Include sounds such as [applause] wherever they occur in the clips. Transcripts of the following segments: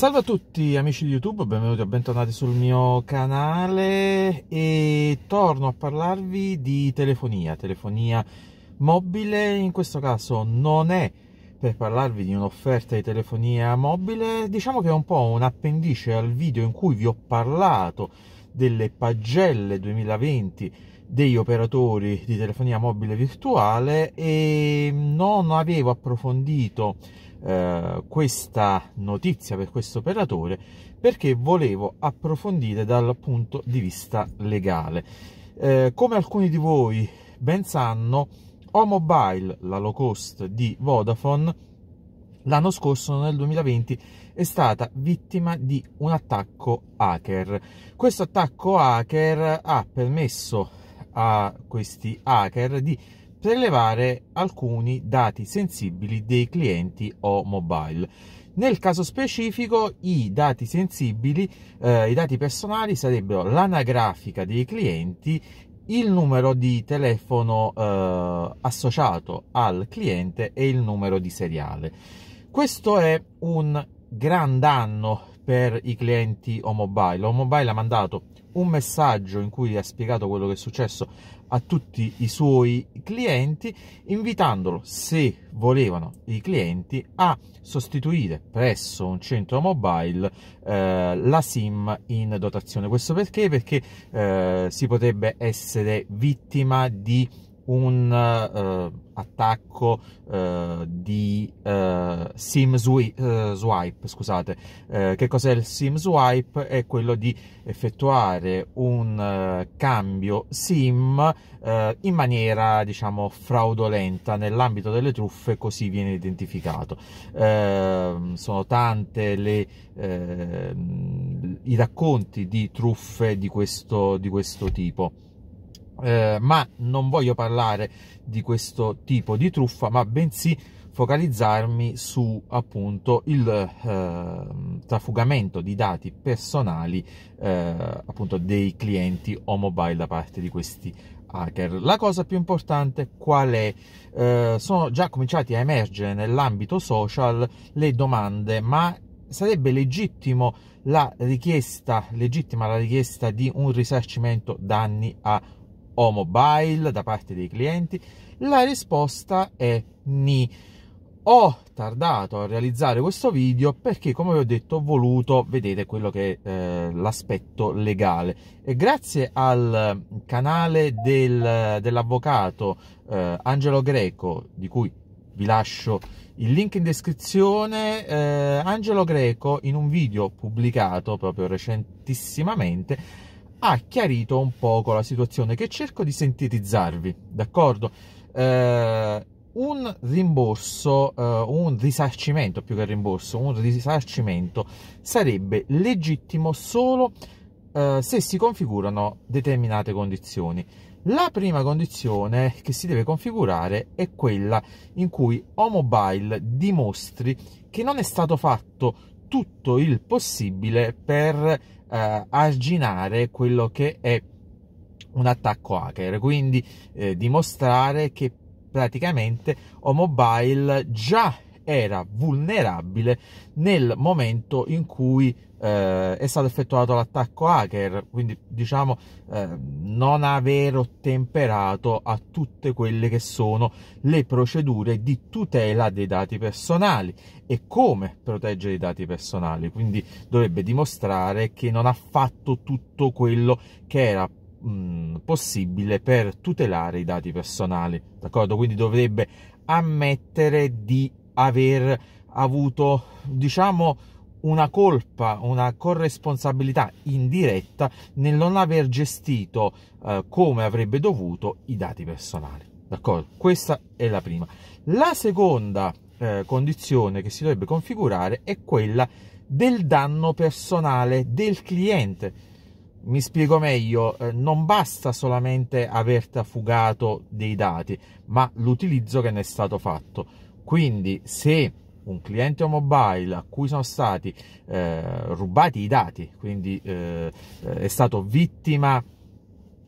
Salve a tutti amici di YouTube, benvenuti e bentornati sul mio canale e torno a parlarvi di telefonia, telefonia mobile, in questo caso non è per parlarvi di un'offerta di telefonia mobile, diciamo che è un po' un appendice al video in cui vi ho parlato delle pagelle 2020 degli operatori di telefonia mobile virtuale e non avevo approfondito eh, questa notizia per questo operatore perché volevo approfondire dal punto di vista legale. Eh, come alcuni di voi ben sanno, Omobile, la low cost di Vodafone, l'anno scorso, nel 2020, è stata vittima di un attacco hacker. Questo attacco hacker ha permesso a questi hacker di prelevare alcuni dati sensibili dei clienti o mobile. Nel caso specifico i dati sensibili, eh, i dati personali sarebbero l'anagrafica dei clienti, il numero di telefono eh, associato al cliente e il numero di seriale. Questo è un gran danno per i clienti o mobile. O mobile ha mandato un messaggio in cui ha spiegato quello che è successo a tutti i suoi clienti, invitandolo, se volevano i clienti, a sostituire presso un centro mobile eh, la SIM in dotazione. Questo perché? Perché eh, si potrebbe essere vittima di un eh, attacco eh, di eh, sim eh, swipe, scusate. Eh, che cos'è il sim swipe? È quello di effettuare un eh, cambio sim in maniera, diciamo, fraudolenta nell'ambito delle truffe, così viene identificato. sono tante le, i racconti di truffe di questo, di questo tipo eh, ma non voglio parlare di questo tipo di truffa, ma bensì focalizzarmi su appunto il eh, trafugamento di dati personali eh, appunto dei clienti o mobile da parte di questi hacker. La cosa più importante qual è? Eh, sono già cominciati a emergere nell'ambito social le domande, ma sarebbe legittimo la richiesta, legittima la richiesta di un risarcimento danni a o mobile da parte dei clienti? La risposta è ni. Ho tardato a realizzare questo video perché, come vi ho detto, ho voluto vedere quello che è eh, l'aspetto legale. E grazie al canale del, dell'avvocato eh, Angelo Greco, di cui vi lascio il link in descrizione. Eh, Angelo Greco, in un video pubblicato proprio recentissimamente, ha chiarito un poco la situazione che cerco di sintetizzarvi, d'accordo? Eh, un rimborso, eh, un risarcimento più che rimborso, un risarcimento sarebbe legittimo solo eh, se si configurano determinate condizioni. La prima condizione che si deve configurare è quella in cui Omobile dimostri che non è stato fatto tutto il possibile per eh, arginare quello che è un attacco hacker, quindi eh, dimostrare che praticamente Omobile già era vulnerabile nel momento in cui eh, è stato effettuato l'attacco hacker, quindi diciamo eh, non aver ottemperato a tutte quelle che sono le procedure di tutela dei dati personali e come proteggere i dati personali, quindi dovrebbe dimostrare che non ha fatto tutto quello che era mm, possibile per tutelare i dati personali, d'accordo? Quindi dovrebbe ammettere di aver avuto, diciamo, una colpa, una corresponsabilità indiretta nel non aver gestito eh, come avrebbe dovuto i dati personali. D'accordo? Questa è la prima. La seconda eh, condizione che si dovrebbe configurare è quella del danno personale del cliente. Mi spiego meglio, eh, non basta solamente aver trafugato dei dati, ma l'utilizzo che ne è stato fatto quindi se un cliente mobile a cui sono stati eh, rubati i dati, quindi eh, eh, è stato vittima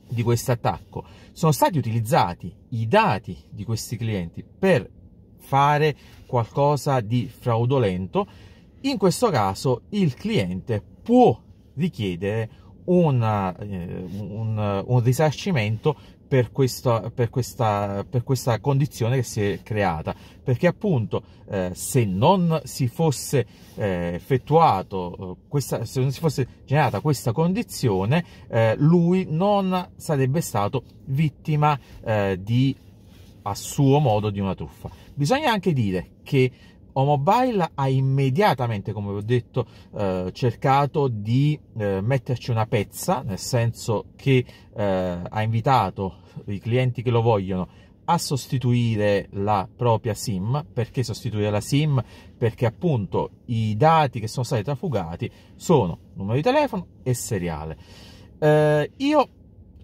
di questo attacco, sono stati utilizzati i dati di questi clienti per fare qualcosa di fraudolento, in questo caso il cliente può richiedere una, eh, un, un risarcimento per questa, per, questa, per questa, condizione che si è creata perché appunto eh, se non si fosse eh, effettuato eh, questa, se non si fosse generata questa condizione eh, lui non sarebbe stato vittima eh, di a suo modo di una truffa bisogna anche dire che Omobile ha immediatamente, come ho detto, eh, cercato di eh, metterci una pezza, nel senso che eh, ha invitato i clienti che lo vogliono a sostituire la propria SIM. Perché sostituire la SIM? Perché appunto i dati che sono stati trafugati sono numero di telefono e seriale. Eh, io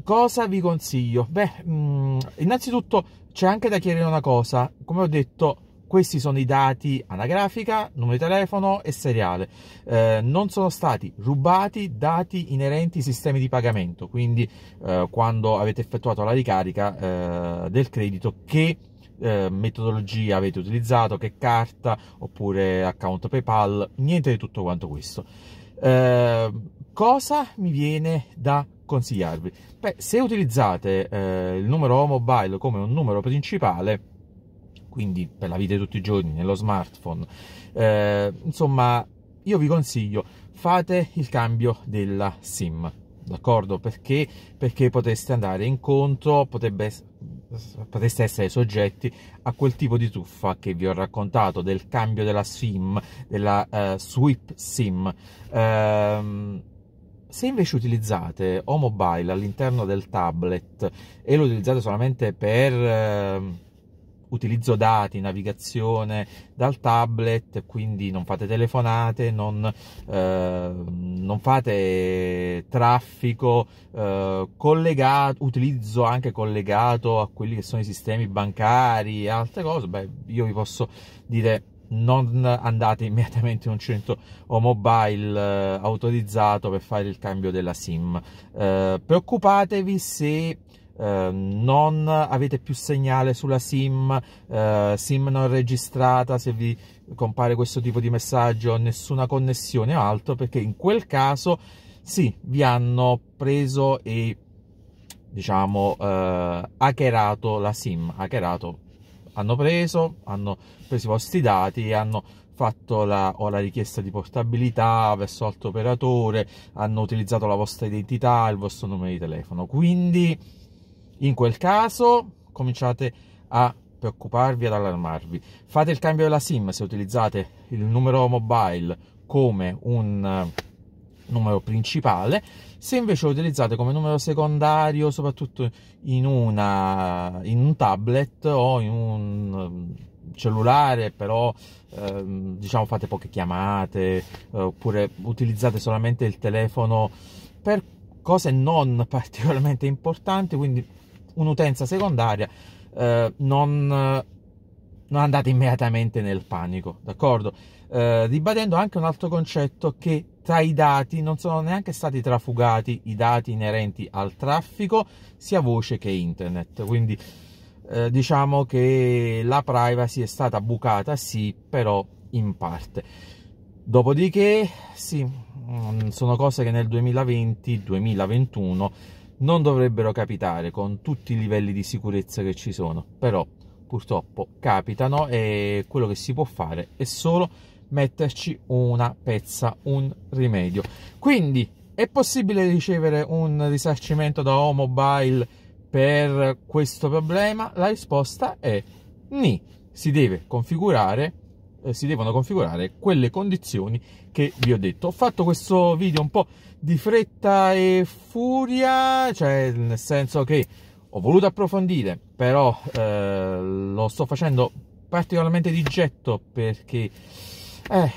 cosa vi consiglio? Beh, mh, mm, innanzitutto c'è anche da chiarire una cosa, come ho detto questi sono i dati anagrafica, numero di telefono e seriale. Eh, non sono stati rubati dati inerenti ai sistemi di pagamento, quindi eh, quando avete effettuato la ricarica eh, del credito che eh, metodologia avete utilizzato, che carta oppure account PayPal, niente di tutto quanto questo. Eh, cosa mi viene da consigliarvi? Beh, se utilizzate eh, il numero mobile come un numero principale, quindi per la vita di tutti i giorni, nello smartphone. Eh, insomma, io vi consiglio, fate il cambio della SIM, d'accordo? Perché? Perché potreste andare incontro, potrebbe, potreste essere soggetti a quel tipo di truffa che vi ho raccontato, del cambio della SIM, della uh, eh, sweep SIM. Um, se invece utilizzate o mobile all'interno del tablet e lo utilizzate solamente per... Uh, utilizzo dati, navigazione dal tablet, quindi non fate telefonate, non, eh, non fate traffico eh, collegato, utilizzo anche collegato a quelli che sono i sistemi bancari e altre cose, beh, io vi posso dire non andate immediatamente in un centro o mobile eh, autorizzato per fare il cambio della SIM. Eh, preoccupatevi se Ehm, non avete più segnale sulla SIM, eh, SIM non registrata, se vi compare questo tipo di messaggio, nessuna connessione o altro, perché in quel caso sì, vi hanno preso e diciamo eh, hackerato la SIM, hackerato, hanno preso, hanno preso i vostri dati e hanno fatto la, la, richiesta di portabilità verso altro operatore, hanno utilizzato la vostra identità, il vostro numero di telefono. Quindi in quel caso cominciate a preoccuparvi ad allarmarvi. Fate il cambio della SIM se utilizzate il numero mobile come un eh, numero principale, se invece lo utilizzate come numero secondario, soprattutto in, una, in un tablet o in un eh, cellulare, però ehm, diciamo fate poche chiamate eh, oppure utilizzate solamente il telefono per cose non [laughs] particolarmente importanti, quindi un'utenza secondaria, eh, non, non, andate immediatamente nel panico, d'accordo? Eh, ribadendo anche un altro concetto che tra i dati non sono neanche stati trafugati i dati inerenti al traffico, sia voce che internet, quindi eh, diciamo che la privacy è stata bucata, sì, però in parte. Dopodiché, sì, mm, sono cose che nel 2020-2021 non dovrebbero capitare con tutti i livelli di sicurezza che ci sono, però purtroppo capitano e quello che si può fare è solo metterci una pezza, un rimedio. Quindi è possibile ricevere un risarcimento da Omobile per questo problema? La risposta è ni. Si deve configurare eh, si devono configurare quelle condizioni che vi ho detto. Ho fatto questo video un po' di fretta e furia, cioè nel senso che ho voluto approfondire, però eh, lo sto facendo particolarmente di getto perché eh,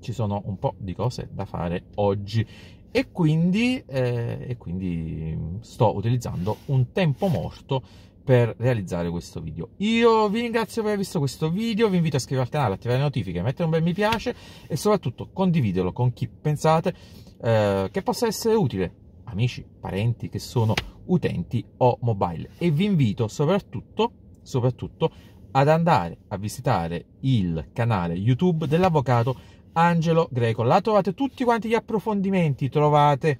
ci sono un po' di cose da fare oggi e quindi, eh, e quindi sto utilizzando un tempo morto per realizzare questo video. Io vi ringrazio per aver visto questo video, vi invito a iscrivervi al canale, attivare le notifiche, mettere un bel mi piace e soprattutto condividelo con chi pensate eh, che possa essere utile, amici, parenti che sono utenti o mobile. E vi invito soprattutto, soprattutto ad andare a visitare il canale YouTube dell'avvocato Angelo Greco. Là trovate tutti quanti gli approfondimenti, trovate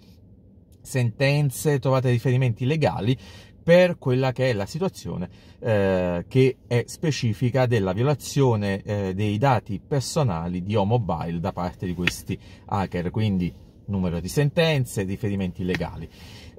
sentenze, trovate riferimenti legali per quella che è la situazione eh, che è specifica della violazione eh, dei dati personali di Omobile da parte di questi hacker, quindi numero di sentenze, riferimenti legali.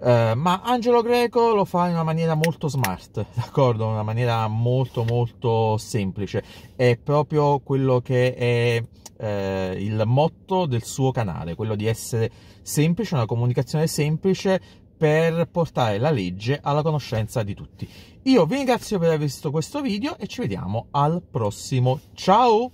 Eh, ma Angelo Greco lo fa in una maniera molto smart, [laughs] d'accordo? In una maniera molto molto semplice. È proprio quello che è eh, il motto del suo canale, quello di essere semplice, una comunicazione semplice per portare la legge alla conoscenza di tutti. Io vi ringrazio per aver visto questo video e ci vediamo al prossimo. Ciao!